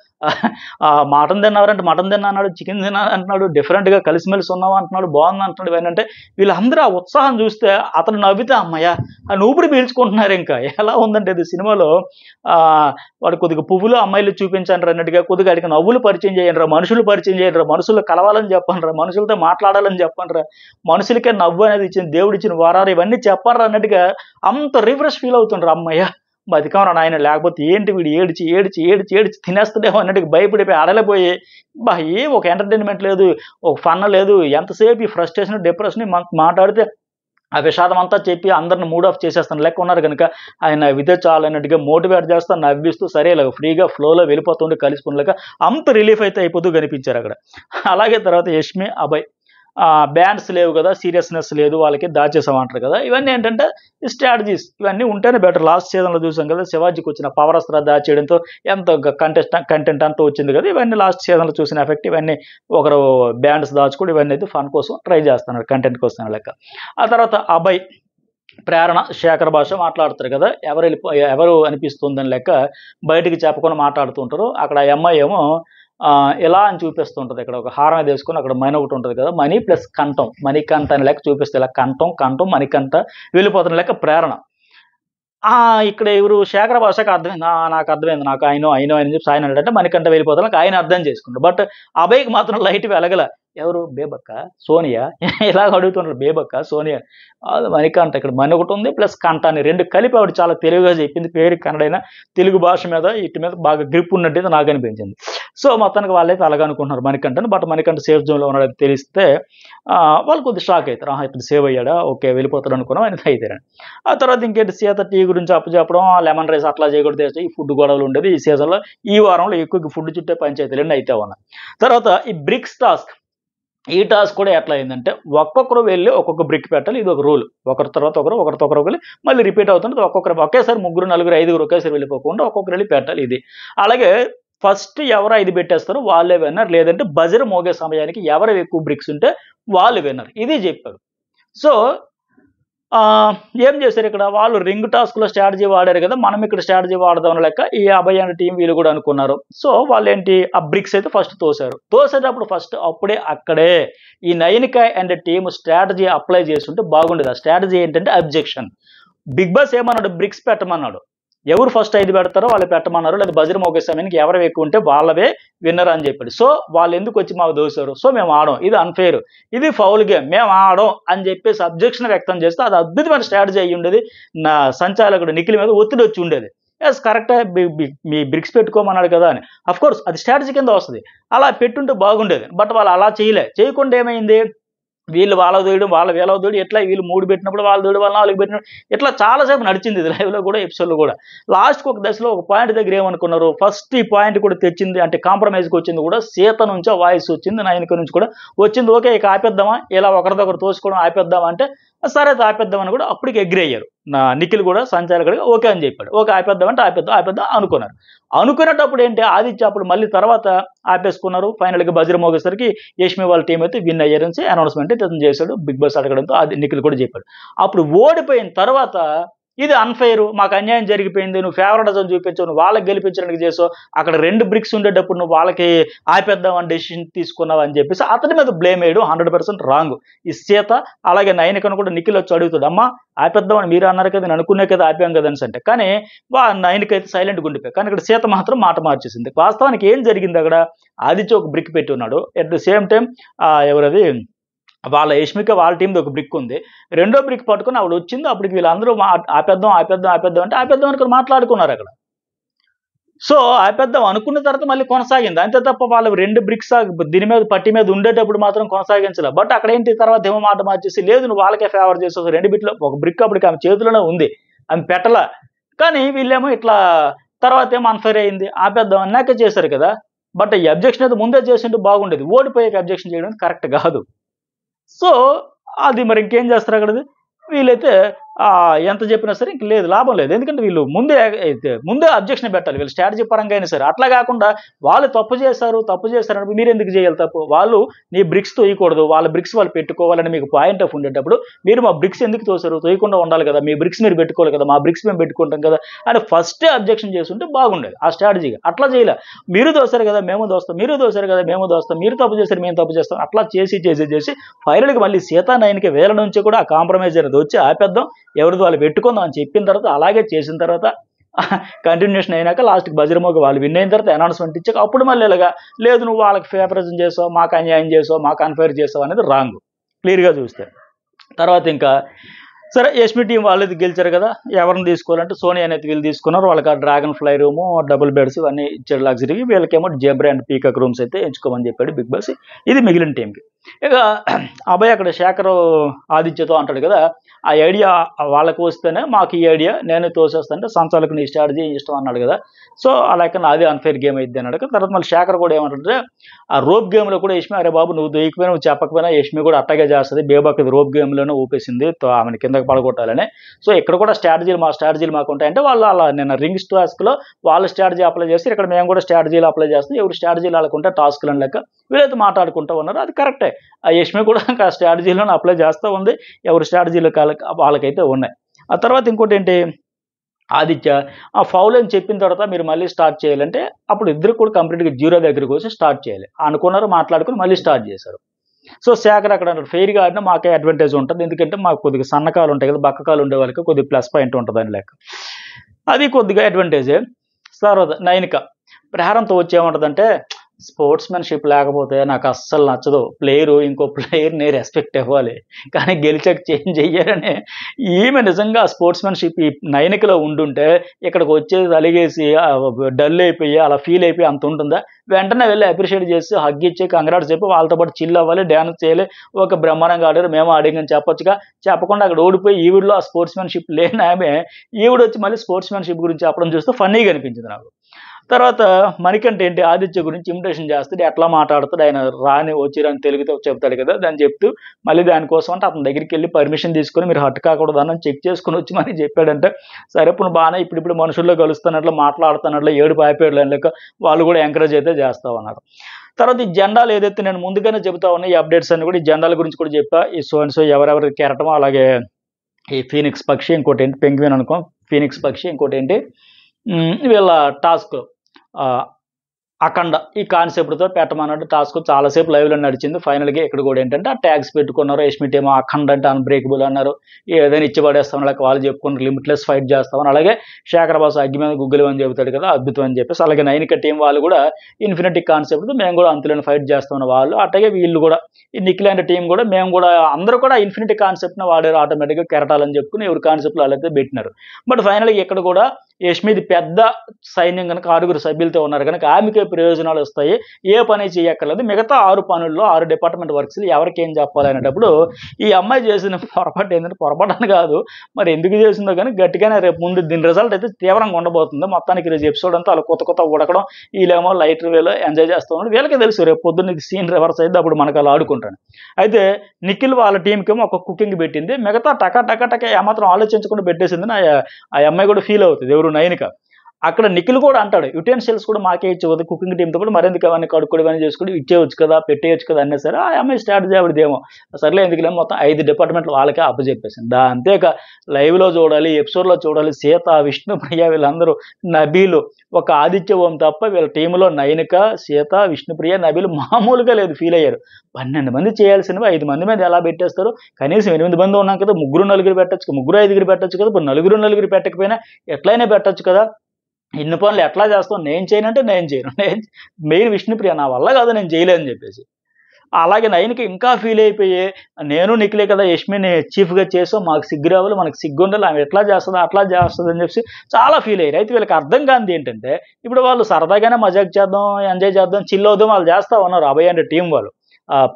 ఆ మటన్ తిన్నావరంటే మటన్ తిన్నా అన్నాడు చికెన్ తిన్నా అంటున్నాడు డిఫరెంట్గా కలిసిమెలిసి ఉన్నావు అంటున్నాడు బాగుంది అంటున్నాడు ఏంటంటే వీళ్ళందరూ ఆ ఉత్సాహం చూస్తే అతను నవ్వితే అమ్మయ్య ఆ నూపుడు పీల్చుకుంటున్నారు ఇంకా ఎలా ఉందంటే ఇది సినిమాలో వాడు కొద్దిగా పువ్వులు అమ్మాయిలు చూపించండి అన్నట్టుగా కొద్దిగా అడిగి నవ్వులు పరిచయం చేయండి రా మనుషులు పరిచయం చేయండి రా మనుషులు కలవాలని చెప్పండి రా మనుషులతో మాట్లాడాలని చెప్పండి రా మనుషులకే నవ్వు అనేది ఇచ్చిన దేవుడు ఇచ్చిన వారాలు ఇవన్నీ చెప్పండి ఉన్నాడు అన్నట్టుగా అంత రిఫ్రెష్ ఫీల్ అవుతుండ్రు అమ్మయ్య బతికామరా నాయన లేకపోతే ఏంటి వీడు ఏడిచి ఏడిచి ఏడిచి ఏడిచి తినేస్తుండేమో అన్నట్టుగా భయపడిపోయి అడలిపోయి బా ఏ ఒక ఎంటర్టైన్మెంట్ లేదు ఒక ఫన్న లేదు ఎంతసేపు ఈ ఫ్రస్ట్రేషన్ డిప్రెషన్ మాట్లాడితే ఆ విషాదం అంతా చెప్పి అందరిని మూడ్ ఆఫ్ చేసేస్తాను లెక్క ఉన్నారు కనుక ఆయన విధే చాలన్నట్టుగా మోటివేట్ చేస్తాను నవ్విస్తూ సరే ఇలా ఫ్రీగా ఫ్లోలో వెళ్ళిపోతుండే కలిసిపోలేక అంత రిలీఫ్ అయితే అయిపోతూ కనిపించారు అక్కడ అలాగే తర్వాత యష్మి అభయ్ బ్యాండ్స్ లేవు కదా సీరియస్నెస్ లేదు వాళ్ళకి దాచేసామంటారు కదా ఇవన్నీ ఏంటంటే స్ట్రాటజీస్ ఇవన్నీ ఉంటేనే బెటర్ లాస్ట్ సీజన్లో చూసాం కదా శివాజీకి వచ్చిన పవర్ అస్త్ర దాచేయడంతో ఎంత కంటెస్ట్ కంటెంట్ అంటూ వచ్చింది కదా ఇవన్నీ లాస్ట్ సీజన్లో చూసిన ఎఫెక్ట్ ఇవన్నీ ఒకరు బ్యాండ్స్ దాచుకోవడం ఇవన్నీ అయితే ఫన్ కోసం ట్రై చేస్తున్నారు కంటెంట్ కోసం లెక్క ఆ తర్వాత అభయ్ ప్రేరణ శేఖర భాష మాట్లాడతారు కదా ఎవరు ఎవరు అనిపిస్తుందని లెక్క బయటికి చెప్పకుండా మాట్లాడుతుంటారు అక్కడ అమ్మాయి ఏమో ఇలా అని చూపిస్తుంటుంది ఇక్కడ ఒక హారం అది అక్కడ మనీ ఒకటి ఉంటుంది కదా మనీ ప్లస్ కంఠం మనీ కంట అని లెక్క చూపిస్తే ఇలా కంఠం కంఠం మనీ వెళ్ళిపోతున్న లెక్క ప్రేరణ ఇక్కడ ఎవరు శేఖర భాషకు అర్థమైంది నాకు అర్థమైంది నాకు ఆయన అయినో అని చెప్పి ఆయన అంటే మణికంట వెళ్ళిపోతాను ఆయన అర్థం చేసుకుంటాడు బట్ అభయ్కి మాత్రం లైట్ వెలగల ఎవరు బేబక్క సోనియా ఇలాగ అడుగుతున్నారు బేబక్క సోనియా మణికాంత ఇక్కడ మణి ఒకటి ఉంది ప్లస్ కంట అని రెండు కలిపి ఆవిడ చాలా తెలివిగా చెప్పింది పేరు కన్నడైనా తెలుగు భాష మీద ఇటు మీద బాగా గ్రిప్ ఉన్నట్టు నాకు అనిపించింది సో మొత్తానికి వాళ్ళైతే అలాగ అనుకుంటున్నారు మణికంఠని బట్ మణికంఠ సేఫ్ జోన్లో ఉన్నాడని తెలిస్తే వాళ్ళు కొద్దిగా షాక్ అవుతారు ఇప్పుడు సేవ్ అయ్యాడా ఓకే వెళ్ళిపోతాడు అనుకున్నాం ఆయన అవుతారని ఆ తర్వాత ఇంకేంటి సీత టీ గురించి అప్పు చెప్పడం లెమన్ రైస్ అట్లా చేయకూడదు ఈ ఫుడ్ గొడవలు ఉండేది ఈ సీజన్లో ఈ వారంలో ఎక్కువ ఫుడ్ చుట్టే పంచాయతీలన్నీ అయితే ఉన్నాయి తర్వాత ఈ బ్రిక్స్ టాస్క్ ఈ టాస్క్ కూడా ఎట్లా అయిందంటే ఒక్కొక్కరు వెళ్ళి ఒక్కొక్క బ్రిక్ పెట్టాలి ఇది ఒక రూల్ ఒకరి తర్వాత ఒకరు ఒకరి ఒకరు వెళ్ళి మళ్ళీ రిపీట్ అవుతుంది ఒక్కొక్కరు ఒకేసారి ముగ్గురు నలుగురు ఐదుగురు ఒకేసారి వెళ్ళిపోకుండా ఒక్కొక్కరు వెళ్ళి పెట్టాలి ఇది అలాగే ఫస్ట్ ఎవరు ఐదు పెట్టేస్తారో వాళ్ళే విన్నారు లేదంటే బజర్ మోగే సమయానికి ఎవరు ఎక్కువ బ్రిక్స్ ఉంటే వాళ్ళు విన్నారు ఇది చెప్పారు సో ఏం చేశారు ఇక్కడ వాళ్ళు రింగ్ టాస్క్లో స్ట్రాటజీ వాడారు కదా మనం ఇక్కడ స్ట్రాటజీ వాడదాం లెక్క ఈ అభయ్ అనే టీం వీళ్ళు కూడా అనుకున్నారు సో వాళ్ళు ఏంటి ఆ బ్రిక్స్ అయితే ఫస్ట్ తోశారు తోసేటప్పుడు ఫస్ట్ అప్పుడే అక్కడే ఈ నయనికాయ్ అండ్ టీం స్ట్రాటజీ అప్లై చేస్తుంటే బాగుండేది ఆ స్ట్రాటజీ ఏంటంటే అబ్జెక్షన్ బిగ్ బాస్ ఏమన్నాడు బ్రిక్స్ పెట్టమన్నాడు ఎవరు ఫస్ట్ ఐదు పెడతారో వాళ్ళు పెట్టమన్నారు లేదా బజర్ మోగే సమయానికి ఎవరు ఎక్కువ ఉంటే వాళ్ళవే విన్నర్ అని చెప్పాడు సో వాళ్ళు ఎందుకు వచ్చి మాకు దోశారు సో మేము ఆడం ఇది అన్ఫేర్ ఇది ఫౌల్ గేమ్ మేము ఆడం అని చెప్పేసి అబ్జెక్షన్ వ్యక్తం చేస్తే అది అద్భుతమైన స్ట్రాటజీ అయ్యి ఉండేది నా సంచాలకుడు నిఖిల్ మీద ఒత్తిడి వచ్చి ఉండేది ఎస్ కరెక్ట్ మీ బ్రిక్స్ పెట్టుకోమన్నాడు కదా అని అఫ్ కోర్స్ అది స్ట్రాటజీ కింద వస్తుంది అలా పెట్టుంటే బాగుండేది బట్ వాళ్ళు అలా చేయలే చేయకుండా ఏమైంది వీళ్ళు వాళ్ళ దూయడం వాళ్ళ వీళ్ళ దూడు ఎట్లా వీళ్ళు మూడు పెట్టినప్పుడు వాళ్ళ దూడు వాళ్ళ నాలుగు పెట్టినప్పుడు ఇట్లా చాలాసేపు నడిచింది ఇది లైవ్లో కూడా ఎపిసోడ్లో కూడా లాస్ట్కి ఒక దశలో ఒక పాయింట్ దగ్గర ఏమనుకున్నారు ఫస్ట్ ఈ పాయింట్ కూడా తెచ్చింది అంటే కాంప్రమైజ్కి వచ్చింది కూడా సీత నుంచి వాయిస్ వచ్చింది నయనిక నుంచి కూడా వచ్చింది ఓకే ఇక ఆపేద్దామా ఇలా ఒకరిదొకరు తోసుకోవడం ఆపేద్దామా అంటే సరే ఆపేద్దామని కూడా అప్పటికి అగ్రి అయ్యారు నా నిఖిల్ కూడా సంచాలకుడిగా ఓకే అని చెప్పాడు ఓకే ఆపేద్దామంటే ఆపేద్దాం ఆపేద్దాం అనుకున్నారు అనుకునేటప్పుడు ఏంటి ఆదిత్య అప్పుడు మళ్ళీ తర్వాత ఆపేసుకున్నారు ఫైనల్గా బజర్ మోగేసరికి యష్మి వాళ్ళ టీం అయితే విన్ అయ్యారని అనౌన్స్మెంట్ ఇతను చేశాడు బిగ్ బాస్ అడగడంతో అది నిఖిల్ కూడా చెప్పాడు అప్పుడు ఓడిపోయిన తర్వాత ఇది అన్ఫెయిర్ మాకు అన్యాయం జరిగిపోయింది నువ్వు ఫేవరెటిజం చూపించు నువ్వు వాళ్ళకి గెలిపించడానికి చేసావు అక్కడ రెండు బ్రిక్స్ ఉండేటప్పుడు నువ్వు వాళ్ళకి అని డెసిషన్ తీసుకున్నావు అని చెప్పేసి అతని మీద బ్లేమ్ వేయడం హండ్రెడ్ పర్సెంట్ రాంగ్ ఈ సీత అలాగే నయనికను కూడా నిఖిల్ వచ్చి అడుగుతాడు అమ్మా ఆపేద్దామని మీరు అన్నారు కదా నేను అనుకునే కదా ఆపాం కదా అని అంటే కానీ వా నయనికైతే సైలెంట్గా ఉండిపోయి కానీ ఇక్కడ సీత మాత్రం మాట మార్చేసింది వాస్తవానికి ఏం జరిగింది అక్కడ ఆదిత్య ఒక బ్రిక్ పెట్టి ఉన్నాడు ఎట్ ద సేమ్ టైం ఎవరది వాళ్ళ యష్మిక వాళ్ళ టీమ్ ఒక బ్రిక్ ఉంది రెండో బ్రిక్ పట్టుకుని ఆవిడ వచ్చింది అప్పటికి వీళ్ళందరూ ఆపేద్దాం ఆపేద్దాం ఆపేద్దాం అంటే ఆపేద్దాం అనుకుని మాట్లాడుకున్నారు అక్కడ సో ఆపేద్దాం అనుకున్న తర్వాత మళ్ళీ కొనసాగింది అంతే తప్ప వాళ్ళు రెండు బ్రిక్స్ దీని మీద పట్టి మీద ఉండేటప్పుడు మాత్రం కొనసాగించాలి బట్ అక్కడ ఏంటి తర్వాత ఏమో మాట మార్చేసి లేదు నువ్వు వాళ్ళకే ఫేవర్ చేసేసి రెండు బిట్లో ఒక బ్రిక్ అప్పటికి ఆమె చేతిలోనే ఉంది ఆమె పెట్టల కానీ వీళ్ళేమో ఇట్లా తర్వాత ఏమో అన్ఫైర్ అయింది ఆపేద్దాం అన్నాక చేశారు కదా బట్ ఈ అబ్జెక్షన్ అయితే ముందే చేసింటే బాగుండేది ఓడిపోయాక అబ్జెక్షన్ చేయడం కరెక్ట్ కాదు సో అది మరి ఇంకేం చేస్తారు అక్కడ వీలైతే ఎంత చెప్పినా సరే ఇంక లేదు లాభం లేదు ఎందుకంటే వీళ్ళు ముందే ముందే అబ్జెక్షన్ పెట్టాలి వీళ్ళు స్ట్రాటజీ పరంగా అయినా సరే అట్లా కాకుండా వాళ్ళు తప్పు చేశారు తప్పు చేశారు మీరు ఎందుకు చేయాలి తప్పు వాళ్ళు నీ బ్రిక్స్ తోయకూడదు వాళ్ళ బ్రిక్స్ వాళ్ళు పెట్టుకోవాలని మీకు పాయింట్ ఆఫ్ ఉండేటప్పుడు మీరు మా బ్రిక్స్ ఎందుకు తోసారు తోయకుండా ఉండాలి కదా మీ బ్రిక్స్ మీరు పెట్టుకోవాలి కదా మా బ్రిక్స్ మేము పెట్టుకుంటాం కదా అని ఫస్టే అబ్జెక్షన్ చేస్తుంటే బాగుండేది ఆ స్ట్రాటజీగా అట్లా చేయలే మీరు దోశారు కదా మేము దోస్తాం మీరు దోశారు కదా మేము దోస్తాం మీరు తప్పు చేశారు మేము తప్పు చేస్తాం అట్లా చేసి చేసి చేసి ఫైనల్గా మళ్ళీ సీతానయనికి వేల నుంచి కూడా ఆ కాంప్రమైజ్ అనేది వచ్చి ఆపేద్దాం ఎవరిది వాళ్ళు పెట్టుకుందాం అని చెప్పిన తర్వాత అలాగే చేసిన తర్వాత కంటిన్యూషన్ అయినాక లాస్ట్కి బజరమోగ వాళ్ళు విన్ అయిన తర్వాత అనౌన్స్మెంట్ ఇచ్చాక అప్పుడు మళ్ళీ ఇలాగా లేదు నువ్వు వాళ్ళకి ఫేవరిజం చేసావు మాకు అన్యాయం చేసావు మాకు అన్ఫేర్ చేసావు అనేది రాంగ్ క్లియర్గా చూస్తే తర్వాత ఇంకా సరే ఎస్పీ టీం వాళ్ళది గెలిచారు కదా ఎవరిని తీసుకోవాలంటే సోనియా అనేది వీళ్ళు తీసుకున్నారు వాళ్ళకి ఆ dragonfly room double beds ఇవన్నీ ఇచ్చారు లగ్జరీ వీళ్ళకేమో జెబ్రా అండ్ పీకాక్ రూమ్స్ అయితే ఎంచుకోమని చెప్పాడు బిగ్ బాస్ ఇది మిగిలిన టీంకి ఇక అబ్బాయి అక్కడ శేఖరు ఆదిత్యతో అంటాడు కదా ఆ ఐడియా వాళ్ళకు వస్తేనే మాకు ఈ ఐడియా నేను తోసేస్తానంటే సంచాలకు నీ స్ట్రాటజీ ఇష్టం అన్నాడు కదా సో అలా అది అన్ఫేర్ గేమ్ అయింది అన్నాడు తర్వాత మళ్ళీ శేఖర్ కూడా ఏమంటుంటే ఆ రోప్ గేమ్లో కూడా యష్మి అరే బాబు నువ్వు దొయ్యకపోయినా నువ్వు చెప్పకపోయినా యష్మి కూడా అట్టగే చేస్తుంది బేబాక్ రోప్ గేమ్లోనే ఊపేసింది ఆమెను కిందకి పడగొట్టాలని సో ఇక్కడ కూడా స్ట్రాటజీలు మా స్ట్రాటజీలు మాకు ఉంటాయంటే వాళ్ళు అలా నేను రింగ్ టాస్క్లో వాళ్ళ స్ట్రాటజీ అప్లై చేస్తే ఇక్కడ మేము కూడా స్ట్రాటజీలు అప్లై చేస్తాం ఎవరు స్ట్రాటజీలు వాళ్ళకుంటే అని లెక్క వీళ్ళైతే మాట్లాడుకుంటూ ఉన్నారు అది కరెక్టే ఆ యష్మి కూడా ఆ స్ట్రాటజీలను అప్లై చేస్తూ ఉంది ఎవరి స్ట్రాటజీలు వాళ్ళకైతే ఉన్నాయి ఆ తర్వాత ఇంకోటి ఏంటి ఆదిత్య ఆ ఫౌల్ అని చెప్పిన తర్వాత మీరు మళ్ళీ స్టార్ట్ చేయాలంటే అప్పుడు ఇద్దరు కూడా కంప్లీట్గా జీరో దగ్గరికి వచ్చి స్టార్ట్ చేయాలి అనుకున్నారు మాట్లాడుకుని మళ్ళీ స్టార్ట్ చేశారు సో శేఖర్ అక్కడ అంటారు ఫెయిర్గా ఆడినా మాకే అడ్వాంటేజ్ ఉంటుంది ఎందుకంటే మాకు కొద్దిగా సన్నకాలు ఉంటాయి కదా బక్కకాలు ఉండే వాళ్ళకి కొద్దిగా ప్లస్ పాయింట్ ఉంటుంది అని లెక్క అది కొద్దిగా అడ్వాంటేజే తర్వాత నైనిక ప్రహారంతో వచ్చి ఏమంటుందంటే స్పోర్ట్స్మెన్షిప్ లేకపోతే నాకు అస్సలు నచ్చదు ప్లేయరు ఇంకో ప్లేయర్ని రెస్పెక్ట్ ఇవ్వాలి కానీ గెలిచక చేంజ్ అయ్యారని ఈమె నిజంగా స్పోర్ట్స్మెన్షిప్ ఈ నైనికలో ఉండుంటే ఇక్కడికి వచ్చేది అలిగేసి డల్ అయిపోయి అలా ఫీల్ అయిపోయి అంత ఉంటుందా వెంటనే వెళ్ళి అప్రిషియేట్ చేసి హగ్ ఇచ్చి కంగ్రాట్స్ చెప్పి వాళ్ళతో పాటు చిల్ అవ్వాలి డ్యాన్స్ చేయాలి ఒక బ్రహ్మాండంగా ఆడారు మేము ఆడిగా చెప్పొచ్చుగా చెప్పకుండా అక్కడ ఓడిపోయి ఈవిడలో ఆ స్పోర్ట్స్మెన్షిప్ లేని ఆమె ఈవిడ వచ్చి మళ్ళీ స్పోర్ట్స్మెన్షిప్ గురించి చెప్పడం చూస్తే ఫన్నీగా అనిపించింది నాకు తర్వాత మణికంఠ ఏంటి ఆదిత్య గురించి ఇమిటేషన్ చేస్తాడు ఎట్లా మాట్లాడతాడు ఆయన రాని వచ్చిరని తెలుగుతో చెప్తాడు కదా దాన్ని చెప్తూ మళ్ళీ దానికోసం అంటే అతని దగ్గరికి వెళ్ళి పర్మిషన్ తీసుకొని మీరు హట్ కాకూడదు అని చెక్ చేసుకుని వచ్చి మరి చెప్పాడంటే సరే ఇప్పుడు బాగానే ఇప్పుడు ఇప్పుడు మనుషుల్లో కలుస్తున్నట్లు మాట్లాడుతున్నట్లు ఏడు అని లేక వాళ్ళు కూడా ఎంకరేజ్ అయితే చేస్తావు అన్నారు తర్వాత ఈ జెండాలు ఏదైతే నేను ముందుగానే చెబుతా ఉన్నాయి ఈ అప్డేట్స్ అన్ని కూడా ఈ జెండాల గురించి కూడా చెప్పా ఈ సో అండ్ సో ఎవరెవరి కెరటం అలాగే ఈ ఫీనిక్స్ పక్షి ఇంకోటి ఏంటి పెంగ్విన్ అనుకో ఫీనిక్స్ పక్షి ఇంకోటి ఏంటి వీళ్ళ టాస్క్ అఖండ ఈ కాన్సెప్ట్తో పెట్టమన్నట్టు టాస్క్ చాలాసేపు లైవ్లో నడిచింది ఫైనల్గా ఇక్కడ కూడా ఏంటంటే ఆ ట్యాగ్స్ పెట్టుకున్నారు ఎస్మిట్ ఏమో అఖండ అంటే అన్బ్రేకబుల్ అన్నారు ఏదైనా ఇచ్చిపడేస్తాం అలాగే వాళ్ళు చెప్పుకున్నారు లిమిట్లెస్ ఫైట్ చేస్తామని అలాగే శేఖర్ అగ్గి మీద గుగ్గులు అని చెబుతాడు కదా అద్భుతం అని చెప్పేసి అలాగే నైనిక టీం వాళ్ళు కూడా ఇన్ఫినిటీ కాన్సెప్ట్తో మేము కూడా అంతులేని ఫైట్ చేస్తామని వాళ్ళు అట్లాగే వీళ్ళు కూడా ఈ నిఖిల్ అనే టీం కూడా మేము కూడా అందరూ కూడా ఇన్ఫినిటీ కాన్సెప్ట్ని వాడారు ఆటోమేటిక్గా కెరటాలని చెప్పుకుని ఎవరి కాన్సెప్ట్లు వాళ్ళైతే పెట్టినారు బట్ ఫైనల్గా ఇక్కడ కూడా యష్మిద్ పెద్ద సైన్యం కనుక ఆరుగురు సభ్యులతో ఉన్నారు కనుక ఆమెకే ప్రయోజనాలు వస్తాయి ఏ పని చేయక్కర్లేదు మిగతా ఆరు పనుల్లో ఆరు డిపార్ట్మెంట్ వర్క్స్లు ఎవరికి ఏం చెప్పాలి అనేటప్పుడు ఈ అమ్మాయి చేసిన పొరపాటు ఏంటంటే పొరపాటు కాదు మరి ఎందుకు చేసిందో కానీ గట్టిగానే రేపు ముందు దీని రిజల్ట్ అయితే తీవ్రంగా ఉండబోతుంది మొత్తానికి రేపు ఎపిసోడ్ అంతా వాళ్ళు కొత్త కొత్త ఉడకడం వీళ్ళేమో లైట్ వేలో ఎంజాయ్ చేస్తూ ఉన్నాడు వీళ్ళకి తెలుసు రేపు పొద్దున్న సీన్ రివర్స్ అయితే అప్పుడు మనకు అలా ఆడుకుంటాను అయితే నిఖిల్ వాళ్ళ టీంకేమో ఒక కుకింగ్ పెట్టింది మిగతా టకా టకా టకా ఏమాత్రం ఆలోచించకుండా పెట్టేసింది ఆ అమ్మాయి కూడా ఫీల్ అవుతుంది ఎవరు నయనిక అక్కడ నిఖిల్ కూడా అంటాడు యుటెన్షియల్స్ కూడా మాకే ఇచ్చేవద్దు కుకింగ్ టీంతో కూడా మరెందుకు అవన్నీ కడుక్కోవడం అని చేసుకుని ఇచ్చేయచ్చు కదా పెట్టేయచ్చు కదా అనే సరే ఆ అమ్మాయి స్ట్రాటజీ ఆవిడదేమో సర్లే ఎందుకులే మొత్తం ఐదు డిపార్ట్మెంట్లు వాళ్ళకే అప్పచెప్పేసింది దా అంతేక లైవ్లో చూడాలి ఎపిసోడ్లో చూడాలి సీత విష్ణుప్రియ వీళ్ళందరూ నబీలు ఒక ఆదిత్య ఓం తప్ప వీళ్ళ టీంలో నయనిక సీత విష్ణుప్రియ నబీలు మామూలుగా లేదు ఫీల్ అయ్యారు పన్నెండు మంది చేయాల్సినవి ఐదు మంది మీద ఎలా పెట్టేస్తారు కనీసం ఎనిమిది మంది ఉన్నాం కదా ముగ్గురు నలుగురు పెట్టచ్చు ముగ్గురు ఐదుగురు పెట్టచ్చు కదా ఇప్పుడు నలుగురు నలుగురు పెట్టకపోయినా ఎట్లయినా పెట్టచ్చు కదా ఇన్ని పనులు ఎట్లా చేస్తావు నేను చేయను అంటే నేను చేయను నేను మెయిన్ విష్ణుప్రియ నా వల్ల కాదు నేను చేయలేదని చెప్పేసి అలాగే నయన్కి ఇంకా ఫీల్ అయిపోయి నేను నిఖిలే కదా యష్మిని చీఫ్గా చేసాం మాకు సిగ్గు రావాలి మనకు సిగ్గు ఉండాలి ఆమె ఎట్లా చేస్తుంది అట్లా చేస్తుంది అని చెప్పి చాలా ఫీల్ అయ్యారు అయితే వీళ్ళకి అర్థం కానిది ఏంటంటే ఇప్పుడు వాళ్ళు సరదాగానే మజాక్ చేద్దాం ఎంజాయ్ చేద్దాం చిల్ అవుదాం వాళ్ళు చేస్తూ ఉన్నారు అభయ్ అంటే టీం వాళ్ళు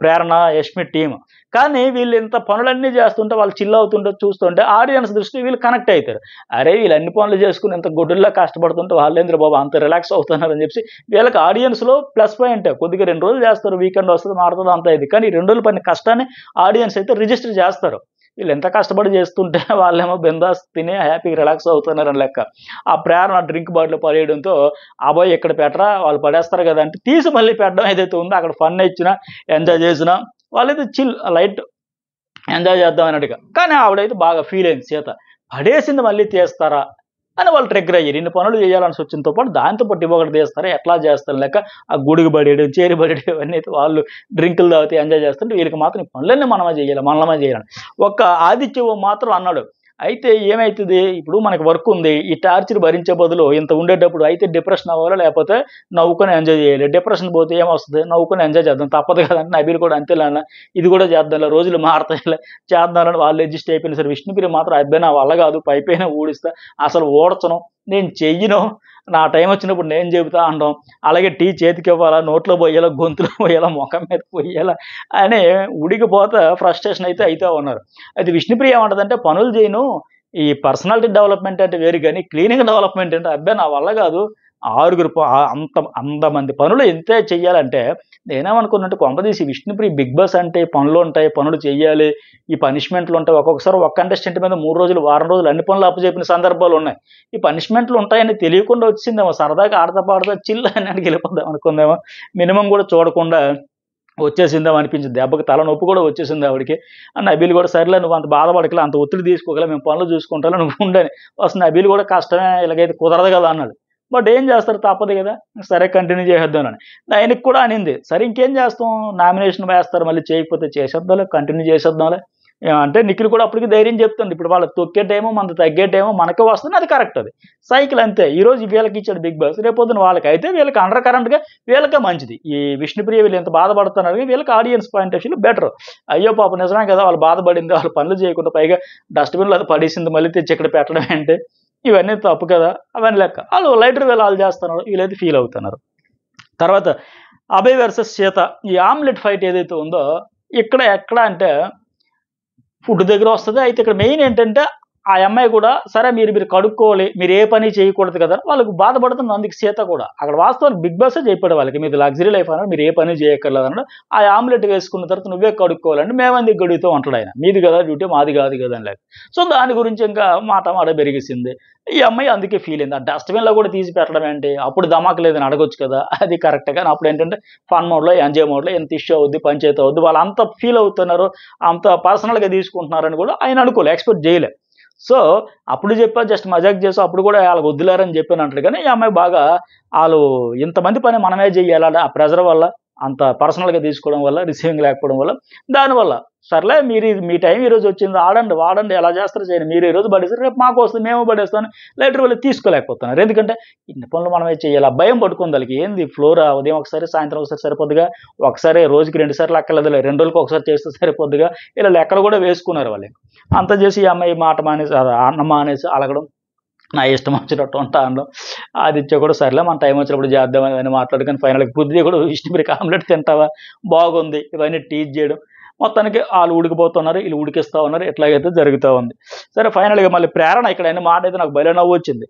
ప్రేరణ యష్మి టీమ్ కానీ వీళ్ళు ఇంత పనులన్నీ చేస్తుంటే వాళ్ళు చిల్ అవుతుంటే చూస్తుంటే ఆడియన్స్ దృష్టి వీళ్ళు కనెక్ట్ అవుతారు అరే వీళ్ళు అన్ని పనులు చేసుకుని ఇంత గుడ్డుల్లో కష్టపడుతుంటే వాళ్ళేంద్ర బాబు అంత రిలాక్స్ అవుతున్నారని చెప్పి వీళ్ళకి ఆడియన్స్లో ప్లస్ పాయింట్ కొద్దిగా రెండు రోజులు చేస్తారు వీకెండ్ వస్తుంది మారుతుంది అంత ఇది కానీ రెండు రోజుల పని కష్టాన్ని ఆడియన్స్ అయితే రిజిస్టర్ చేస్తారు వీళ్ళు ఎంత కష్టపడి చేస్తుంటే వాళ్ళేమో బెందాస్ తినే హ్యాపీగా రిలాక్స్ అవుతున్నారని లెక్క ఆ ప్రేరణ డ్రింక్ బాటిల్ పడేయడంతో అబ్బాయి ఇక్కడ పెట్టరా వాళ్ళు పడేస్తారు కదా అంటే తీసి మళ్ళీ పెట్టడం ఏదైతే ఉందో అక్కడ ఫన్ ఇచ్చినా ఎంజాయ్ చేసినా వాళ్ళైతే చిల్ లైట్ ఎంజాయ్ చేద్దాం అన్నట్టుగా కానీ ఆవిడైతే బాగా ఫీల్ అయింది సీత పడేసింది మళ్ళీ తీస్తారా అని వాళ్ళు ట్రిగ్గర్ అయ్యారు ఇన్ని పనులు చేయాలని వచ్చినతో పాటు దాంతో పాటు ఇవ్వకటి చేస్తారు ఎట్లా చేస్తారు లేక ఆ గుడికి పడేయడం చేరి పడేయడం ఇవన్నీ అయితే వాళ్ళు డ్రింకులు తాగితే ఎంజాయ్ చేస్తుంటే వీళ్ళకి మాత్రం ఈ పనులన్నీ మనమే చేయాలి మనమే చేయాలని ఒక్క ఆదిత్యవు మాత్రం అన్నాడు అయితే ఏమవుతుంది ఇప్పుడు మనకు వర్క్ ఉంది ఈ టార్చర్ భరించే బదులు ఇంత ఉండేటప్పుడు అయితే డిప్రెషన్ అవ్వాలా లేకపోతే నవ్వుకొని ఎంజాయ్ చేయాలి డిప్రెషన్ పోతే ఏమొస్తుంది నవ్వుకొని ఎంజాయ్ చేద్దాం తప్పదు నా నబీలు కూడా అంతేలా ఇది కూడా చేద్దాంలే రోజులు మారుతాయిలే చేద్దామని వాళ్ళు అడ్జస్ట్ అయిపోయిన సరే విష్ణుప్రియ మాత్రం అబ్బాయి నా వల్ల కాదు పైపైన ఊడిస్తా అసలు ఓడచను నేను చెయ్యను నా టైం వచ్చినప్పుడు నేను చెబుతా అంటాం అలాగే టీ చేతికి ఇవ్వాలా నోట్లో పోయేలా గొంతులో పోయేలా ముఖం మీద పోయేలా అని ఉడికిపోతే ఫ్రస్ట్రేషన్ అయితే అయితే ఉన్నారు అయితే విష్ణుప్రియ ఏమంటుందంటే పనులు చేయను ఈ పర్సనాలిటీ డెవలప్మెంట్ అంటే వేరు కానీ క్లీనింగ్ డెవలప్మెంట్ అంటే అబ్బాయి నా వల్ల కాదు ఆరుగురు అంత అంతమంది పనులు ఎంత చెయ్యాలంటే నేనేమనుకున్నట్టు కొంపదీసి విష్ణుప్రియ బిగ్ బాస్ అంటే పనులు ఉంటాయి పనులు చేయాలి ఈ పనిష్మెంట్లు ఉంటాయి ఒక్కొక్కసారి ఒక్క కంటెస్టెంట్ మీద మూడు రోజులు వారం రోజులు అన్ని పనులు అప్పచెప్పిన సందర్భాలు ఉన్నాయి ఈ పనిష్మెంట్లు ఉంటాయని తెలియకుండా వచ్చిందేమో సరదాగా ఆడతా పాడతా చిల్ల అని వెళ్ళిపోదాం అనుకుందేమో మినిమం కూడా చూడకుండా వచ్చేసిందా అనిపించింది దెబ్బకి తలనొప్పి కూడా వచ్చేసింది ఆవిడకి అని నబీలు కూడా సరేలే నువ్వు అంత బాధపడకలే అంత ఒత్తిడి తీసుకోగల మేము పనులు చూసుకుంటాలో నువ్వు ఉండని అసలు నబీలు కూడా కష్టమే ఇలాగైతే కుదరదు కదా అన్నాడు బట్ ఏం చేస్తారు తప్పదు కదా సరే కంటిన్యూ చేసేద్దాం అని ఆయనకు కూడా అనింది సరే ఇంకేం చేస్తాం నామినేషన్ వేస్తారు మళ్ళీ చేయకపోతే చేసేద్దాం కంటిన్యూ చేసేద్దాంలే అంటే నిఖిల్ కూడా అప్పటికి ధైర్యం చెప్తుంది ఇప్పుడు వాళ్ళకి తొక్కేటేమో మన తగ్గేటేమో మనకే వస్తుంది అది కరెక్ట్ అది సైకిల్ అంతే ఈరోజు వీళ్ళకి ఇచ్చాడు బిగ్ బాస్ రేపొద్దున వాళ్ళకి అయితే వీళ్ళకి అండర్ కరెంట్గా వీళ్ళకే మంచిది ఈ విష్ణుప్రియ వీళ్ళు ఎంత బాధపడుతున్నారు వీళ్ళకి ఆడియన్స్ పాయింట్ ఆఫ్ వ్యూలో బెటర్ అయ్యో పాప నిజమే కదా వాళ్ళు బాధపడింది వాళ్ళు పనులు చేయకుండా పైగా డస్ట్బిన్లో అది పడేసింది మళ్ళీ తెచ్చి ఇక్కడ పెట్టడం అంటే ఇవన్నీ తప్పు కదా అవన్నీ లెక్క వాళ్ళు లైటర్ వేలు వాళ్ళు చేస్తున్నారు వీళ్ళైతే ఫీల్ అవుతున్నారు తర్వాత అభయ్ వర్సెస్ చేత ఈ ఆమ్లెట్ ఫైట్ ఏదైతే ఉందో ఇక్కడ ఎక్కడ అంటే ఫుడ్ దగ్గర వస్తుంది అయితే ఇక్కడ మెయిన్ ఏంటంటే ఆ అమ్మాయి కూడా సరే మీరు మీరు కడుక్కోవాలి మీరు ఏ పని చేయకూడదు కదా వాళ్ళకు బాధపడుతుంది అందుకు సీత కూడా అక్కడ వాస్తవానికి బిగ్ బాస్ చెప్పాడు వాళ్ళకి మీరు లగ్జరీ లైఫ్ అన్నాడు మీరు ఏ పని చేయక్కర్లేదు అన్నాడు ఆ ఆమ్లెట్ వేసుకున్న తర్వాత నువ్వే కడుక్కోవాలంటే మేమంది గడుగుతూ ఉంటాడు ఆయన మీది కదా డ్యూటీ మాది కాదు కదా అని సో దాని గురించి ఇంకా మాట మాట పెరిగేసింది ఈ అమ్మాయి అందుకే ఫీల్ అయింది ఆ డస్ట్బిన్లో కూడా తీసి పెట్టడం ఏంటి అప్పుడు ధమాక్ లేదని అడగొచ్చు కదా అది కరెక్ట్ కానీ అప్పుడు ఏంటంటే ఫన్ మోడ్లో ఎంజాయ్ మోడ్లో ఎంత ఇష్యూ అవుద్ది పంచాయతీ అవుద్ది వాళ్ళు అంత ఫీల్ అవుతున్నారు అంత పర్సనల్గా తీసుకుంటున్నారని కూడా ఆయన అనుకోలే ఎక్స్పెక్ట్ చేయలేదు సో అప్పుడు చెప్పా జస్ట్ మజాక్ చేసి అప్పుడు కూడా వాళ్ళకి వద్దులేరని చెప్పాను అంటాడు కానీ ఈ అమ్మాయి బాగా వాళ్ళు ఇంతమంది పని మనమే చేయాలి ఆ ప్రెజర్ వల్ల అంత పర్సనల్గా తీసుకోవడం వల్ల రిసీవింగ్ లేకపోవడం వల్ల దానివల్ల సర్లే మీరు మీ టైం ఈరోజు వచ్చింది ఆడండి వాడండి ఎలా చేస్తారు చేయండి మీరు ఈరోజు పడేస్తారు రేపు మాకు వస్తుంది మేము పడేస్తాను లేటర్ వెళ్ళి తీసుకోలేకపోతున్నారు ఎందుకంటే ఇన్ని పనులు మనమే చేయాలి భయం పట్టుకుందానికి ఏంది ఫ్లోర్ ఉదయం ఒకసారి సాయంత్రం ఒకసారి సరిపోద్దుగా ఒకసారి రోజుకి రెండు సార్లు అక్కర్లేదు రెండు రోజులకి ఒకసారి చేస్తే సరిపోద్దుగా ఇలా లెక్కలు కూడా వేసుకున్నారు వాళ్ళు అంత చేసి ఈ అమ్మాయి మాట మానేసి అమ్మ అనేసి అలగడం నా ఇష్టం వచ్చినట్టు ఉంటాను ఆదిత్య కూడా సరేలే మన టైం వచ్చినప్పుడు చేద్దామని మాట్లాడుకుని ఫైనల్కి బుద్ధి కూడా ఇష్టం ఆమ్లెట్ తింటావా బాగుంది ఇవన్నీ టీచ్ చేయడం మొత్తానికి వాళ్ళు ఉడికిపోతున్నారు వీళ్ళు ఉడికిస్తూ ఉన్నారు ఎట్లాగైతే జరుగుతూ ఉంది సరే ఫైనల్గా మళ్ళీ ప్రేరణ ఇక్కడ అయిన మాట అయితే నాకు బయలు నవ్వు వచ్చింది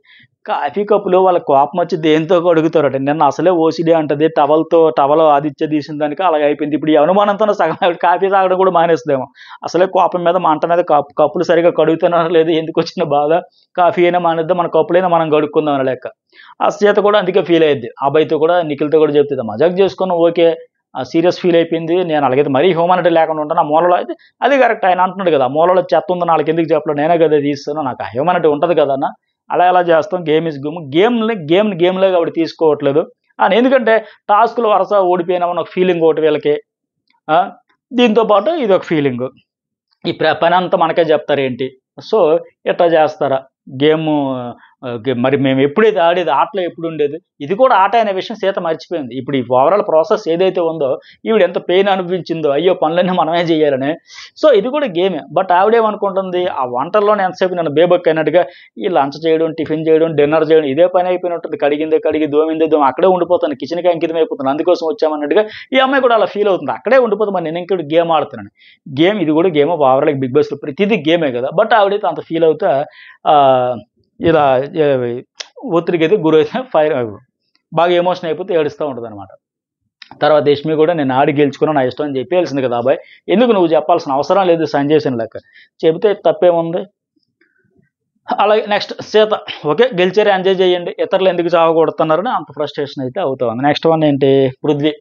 కాఫీ కప్పులో వాళ్ళ కోపం వచ్చి దేంతో అడుగుతారట నిన్న అసలే ఓసిడి అంటది టవల్తో టవల్ ఆదిత్య తీసిన దానికి అలాగే అయిపోయింది ఇప్పుడు ఈ అనుమానంతో సగం కాఫీ తాగడం కూడా మానేస్తుందేమో అసలే కోపం మీద మంట మీద కప్పు కప్పులు సరిగా కడుగుతున్నారో లేదు ఎందుకు వచ్చిన బాధ కాఫీ అయినా మానేద్దాం మన కప్పులైనా మనం కడుక్కుందాం లెక్క చేత కూడా అందుకే ఫీల్ అయ్యింది అబ్బాయితో కూడా నిఖిల్తో కూడా చెప్తుంది మజాక్ చేసుకున్నాం ఓకే సీరియస్ ఫీల్ అయిపోయింది నేను అలాగైతే మరీ హ్యూమానిటీ లేకుండా ఉంటాను ఆ మూలలో అయితే అది కరెక్ట్ ఆయన అంటున్నాడు కదా మూలలో చెత్త ఉంది వాళ్ళకి ఎందుకు చెప్పలేదు నేనే కదా తీస్తాను నాకు ఆ హ్యూమానిటీ ఉంటుంది కదన్నా అలా ఎలా చేస్తాం గేమ్ ఇస్ గేమ్ గేమ్ని గేమ్ని గేమ్లో కాబట్టి తీసుకోవట్లేదు అని ఎందుకంటే టాస్క్లు వరుస ఓడిపోయినామని ఒక ఫీలింగ్ ఒకటి వీళ్ళకి దీంతోపాటు ఇది ఒక ఫీలింగ్ ఈ పని అంతా మనకే చెప్తారేంటి సో ఇట్లా చేస్తారా గేమ్ మరి మేము ఎప్పుడైతే ఆడేది ఆటలో ఎప్పుడు ఉండేది ఇది కూడా ఆట అనే విషయం సీత మర్చిపోయింది ఇప్పుడు ఈ ఓవరాల్ ప్రాసెస్ ఏదైతే ఉందో ఈవిడ ఎంత పెయిన్ అనిపించిందో అయ్యో పనులన్నీ మనమే చేయాలని సో ఇది కూడా గేమే బట్ ఆవిడేమనుకుంటుంది ఆ వంటల్లోనే ఎంతసేపు నన్ను బేబక్ అయినట్టుగా ఈ లంచ్ చేయడం టిఫిన్ చేయడం డిన్నర్ చేయడం ఇదే పని అయిపోయిన ఉంటుంది కడిగిందే కడిగి దోమిందే దోమి అక్కడే ఉండిపోతాను కిచెన్కి అంకితం అయిపోతుంది అందుకోసం వచ్చామన్నట్టుగా ఈ అమ్మాయి కూడా అలా ఫీల్ అవుతుంది అక్కడే ఉండిపోతుంది మరి నేను ఇక్కడ గేమ్ ఆడుతున్నాను గేమ్ ఇది కూడా గేమ్ ఓవరాల్ బిగ్ బాస్ ప్రతిదీ గేమే కదా బట్ ఆవిడైతే అంత ఫీల్ అవుతా ఇలా ఒత్తిడికి అయితే గురైతే ఫైర్ బాగా ఎమోషన్ అయిపోతే ఏడుస్తూ ఉంటుంది అనమాట తర్వాత యష్మి కూడా నేను ఆడి గెలుచుకున్నా నా ఇష్టం అని చెప్పేయాల్సింది కదా అబ్బాయి ఎందుకు నువ్వు చెప్పాల్సిన అవసరం లేదు సంజయ్సిన లెక్క చెబితే తప్పేముంది అలాగే నెక్స్ట్ సీత ఓకే గెలిచారు ఎంజాయ్ చేయండి ఇతరులు ఎందుకు చావకూడుతున్నారని అంత ఫ్రస్ట్రేషన్ అయితే అవుతుంది నెక్స్ట్ వన్ ఏంటి పృథ్వీ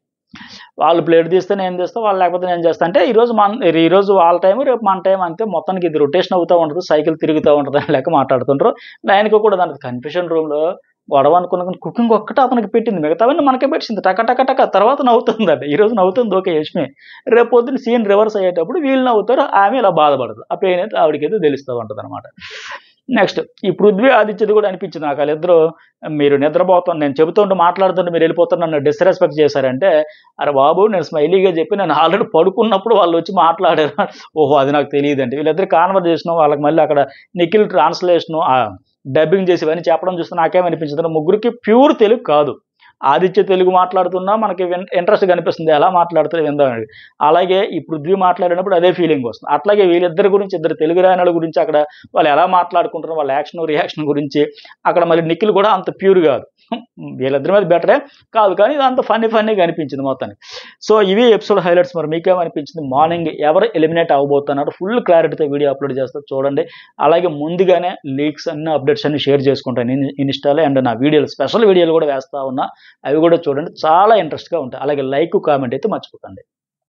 వాళ్ళు ప్లేట్ తీస్తే నేను తీస్తా వాళ్ళు లేకపోతే నేను చేస్తా అంటే ఈరోజు మన ఈరోజు వాళ్ళ టైం రేపు మన టైం అంతే మొత్తానికి ఇది రొటేషన్ అవుతూ ఉంటుంది సైకిల్ తిరుగుతూ ఉంటుంది అని లేక మాట్లాడుతుంటారు నాయనకు కూడా దానికి కన్ఫ్యూషన్ రూమ్లో గొడవ అనుకున్న కుకింగ్ ఒక్కటే అతనికి పెట్టింది మిగతావన్నీ మనకే పెట్టింది టక టక టక తర్వాత నవ్వుతుంది అంటే ఈరోజు నవ్వుతుంది ఓకే యష్మి రేపు పొద్దున్న సీన్ రివర్స్ అయ్యేటప్పుడు వీళ్ళు నవ్వుతారు ఆమె ఇలా బాధపడదు ఆ పెయిన్ అయితే అయితే తెలుస్తూ ఉంటుంది అనమాట నెక్స్ట్ ఈ పృథ్వీ ఆదిత్యది కూడా అనిపించింది నాకు వాళ్ళిద్దరూ మీరు నిద్రపోతాను నేను చెబుతుంటే మాట్లాడుతుంటే మీరు వెళ్ళిపోతాను నన్ను డిస్రెస్పెక్ట్ చేశారంటే అరే బాబు నేను స్మైలీగా చెప్పి నేను ఆల్రెడీ పడుకున్నప్పుడు వాళ్ళు వచ్చి మాట్లాడారు ఓహో అది నాకు తెలియదు అండి వీళ్ళిద్దరు కాన్వర్జేషన్ వాళ్ళకి మళ్ళీ అక్కడ నిఖిల్ ట్రాన్స్లేషను డబ్బింగ్ చేసి ఇవన్నీ చెప్పడం చూస్తే నాకేమనిపించింది ముగ్గురికి ప్యూర్ తెలుగు కాదు ఆదిత్య తెలుగు మాట్లాడుతున్నా మనకి ఇంట్రెస్ట్ కనిపిస్తుంది ఎలా మాట్లాడుతుంది విందామని అలాగే ఇప్పుడు పృథ్వీ మాట్లాడినప్పుడు అదే ఫీలింగ్ వస్తుంది అట్లాగే వీళ్ళిద్దరి గురించి ఇద్దరు తెలుగు రాయనల గురించి అక్కడ వాళ్ళు ఎలా మాట్లాడుకుంటున్నారు వాళ్ళ యాక్షన్ రియాక్షన్ గురించి అక్కడ మళ్ళీ నిఖిల్ కూడా అంత ప్యూర్ కాదు వీళ్ళిద్దరి మీద బెటరే కాదు కానీ ఇది అంత ఫన్నీ ఫన్నీగా అనిపించింది మొత్తానికి సో ఇవి ఎపిసోడ్ హైలైట్స్ మరి మీకేమనిపించింది మార్నింగ్ ఎవరు ఎలిమినేట్ అవ్వబోతున్నారు ఫుల్ క్లారిటీతో వీడియో అప్లోడ్ చేస్తారు చూడండి అలాగే ముందుగానే లీక్స్ అన్ని అప్డేట్స్ అన్ని షేర్ చేసుకుంటాను ఇన్స్టాలో అండ్ నా వీడియోలు స్పెషల్ వీడియోలు కూడా వేస్తూ ఉన్నా అవి కూడా చూడండి చాలా ఇంట్రెస్ట్గా ఉంటాయి అలాగే లైక్ కామెంట్ అయితే మర్చిపోకండి